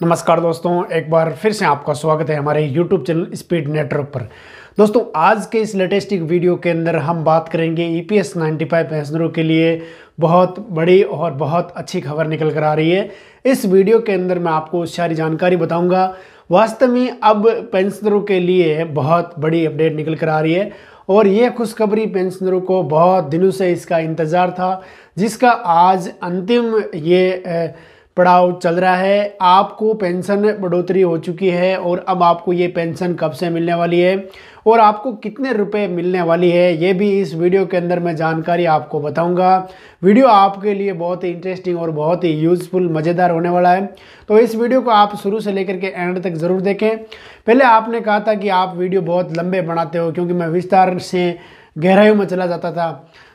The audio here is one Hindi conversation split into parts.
नमस्कार दोस्तों एक बार फिर से आपका स्वागत है हमारे YouTube चैनल स्पीड नेटवर्क पर दोस्तों आज के इस लेटेस्टिक वीडियो के अंदर हम बात करेंगे E P S ninety five के लिए बहुत बड़ी और बहुत अच्छी खबर निकल कर आ रही है इस वीडियो के अंदर मैं आपको सारी जानकारी बताऊंगा वास्तव में अब पेंशनरों के लिए बहुत बड़ी अपडेट निकल कर आ रही है और ये खुशखबरी पेंशनरों को बहुत दिनों से इसका इंतज़ार था जिसका आज अंतिम ये पड़ाव चल रहा है आपको पेंशन बढ़ोतरी हो चुकी है और अब आपको ये पेंशन कब से मिलने वाली है और आपको कितने रुपए मिलने वाली है ये भी इस वीडियो के अंदर मैं जानकारी आपको बताऊंगा वीडियो आपके लिए बहुत ही इंटरेस्टिंग और बहुत ही यूज़फुल मज़ेदार होने वाला है तो इस वीडियो को आप शुरू से लेकर के एंड तक ज़रूर देखें पहले आपने कहा था कि आप वीडियो बहुत लंबे बनाते हो क्योंकि मैं विस्तार से गहराइयों में चला जाता था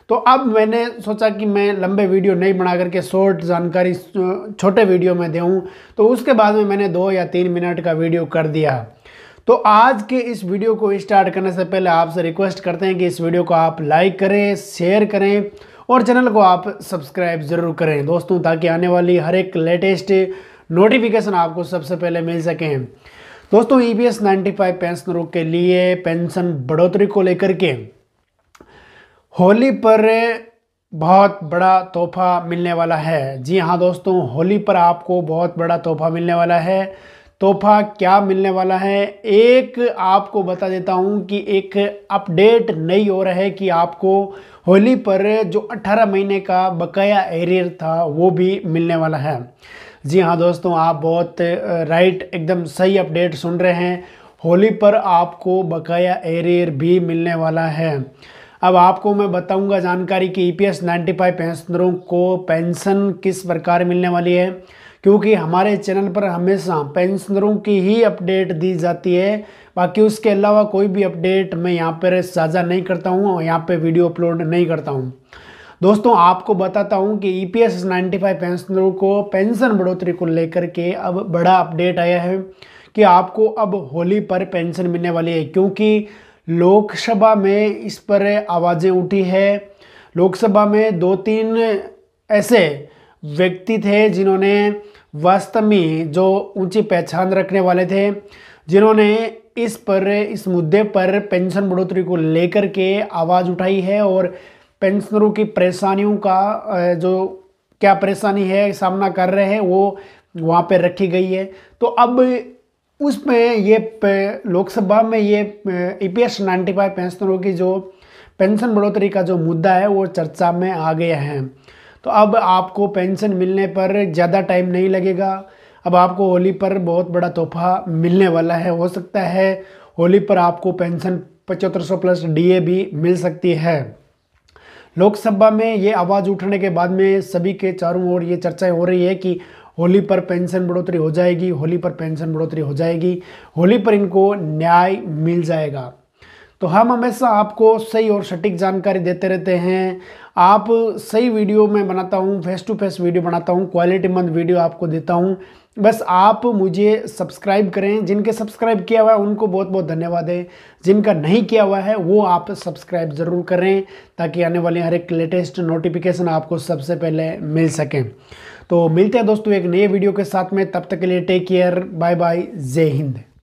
तो अब मैंने सोचा कि मैं लंबे वीडियो नहीं बना करके शॉर्ट जानकारी छोटे वीडियो में दूँ तो उसके बाद में मैंने दो या तीन मिनट का वीडियो कर दिया तो आज के इस वीडियो को स्टार्ट करने से पहले आपसे रिक्वेस्ट करते हैं कि इस वीडियो को आप लाइक करें शेयर करें और चैनल को आप सब्सक्राइब ज़रूर करें दोस्तों ताकि आने वाली हर एक लेटेस्ट नोटिफिकेशन आपको सबसे पहले मिल सकें दोस्तों E P S ninety five पेंशनरों के लिए पेंशन बढ़ोतरी को लेकर के होली पर बहुत बड़ा तोहफा मिलने वाला है जी हाँ दोस्तों होली पर आपको बहुत बड़ा तोहफा मिलने वाला है तोहफा क्या मिलने वाला है एक आपको बता देता हूँ कि एक अपडेट नई और है कि आपको होली पर जो 18 महीने का बकाया एरियर था वो भी मिलने वाला है जी हाँ दोस्तों आप बहुत राइट एकदम सही अपडेट सुन रहे हैं होली पर आपको बकाया एरियर भी मिलने वाला है अब आपको मैं बताऊंगा जानकारी कि E P S ninety five पेंशनरों को पेंशन किस प्रकार मिलने वाली है क्योंकि हमारे चैनल पर हमेशा पेंशनरों की ही अपडेट दी जाती है बाकी उसके अलावा कोई भी अपडेट मैं यहाँ पर साझा नहीं करता हूँ और यहाँ पर वीडियो अपलोड नहीं करता हूँ दोस्तों आपको बताता हूं कि E P S ninety five पेंशनरों को पेंशन बढ़ोतरी को लेकर के अब बड़ा अपडेट आया है कि आपको अब होली पर पेंशन मिलने वाली है क्योंकि लोकसभा में इस पर आवाज़ें उठी है लोकसभा में दो तीन ऐसे व्यक्ति थे जिन्होंने वास्तव में जो ऊंची पहचान रखने वाले थे जिन्होंने इस पर इस मुद्दे पर पेंशन बढ़ोतरी को लेकर के आवाज़ उठाई है और पेंशनरों की परेशानियों का जो क्या परेशानी है सामना कर रहे हैं वो वहाँ पर रखी गई है तो अब उसमें ये लोकसभा में ये E P S ninety five पेंशनरों की जो पेंशन बढ़ोतरी का जो मुद्दा है वो चर्चा में आ गया है तो अब आपको पेंशन मिलने पर ज़्यादा टाइम नहीं लगेगा अब आपको होली पर बहुत बड़ा तोहफा मिलने वाला है हो सकता है होली पर आपको पेंशन पचहत्तर सौ प्लस ए भी मिल सकती है लोकसभा में ये आवाज़ उठने के बाद में सभी के चारों ओर ये चर्चाएं हो रही है कि होली पर पेंशन बढ़ोतरी हो जाएगी होली पर पेंशन बढ़ोतरी हो जाएगी होली पर इनको न्याय मिल जाएगा तो हम हमेशा आपको सही और सटीक जानकारी देते रहते हैं आप सही वीडियो मैं बनाता हूँ फेस टू फेस वीडियो बनाता हूँ क्वालिटी मंद वीडियो आपको देता हूँ बस आप मुझे सब्सक्राइब करें जिनके सब्सक्राइब किया हुआ है उनको बहुत बहुत धन्यवाद है जिनका नहीं किया हुआ है वो आप सब्सक्राइब ज़रूर करें ताकि आने वाले हर एक लेटेस्ट नोटिफिकेशन आपको सबसे पहले मिल सकें तो मिलते हैं दोस्तों एक नए वीडियो के साथ में तब तक के लिए टेक केयर बाय बाय जय हिंद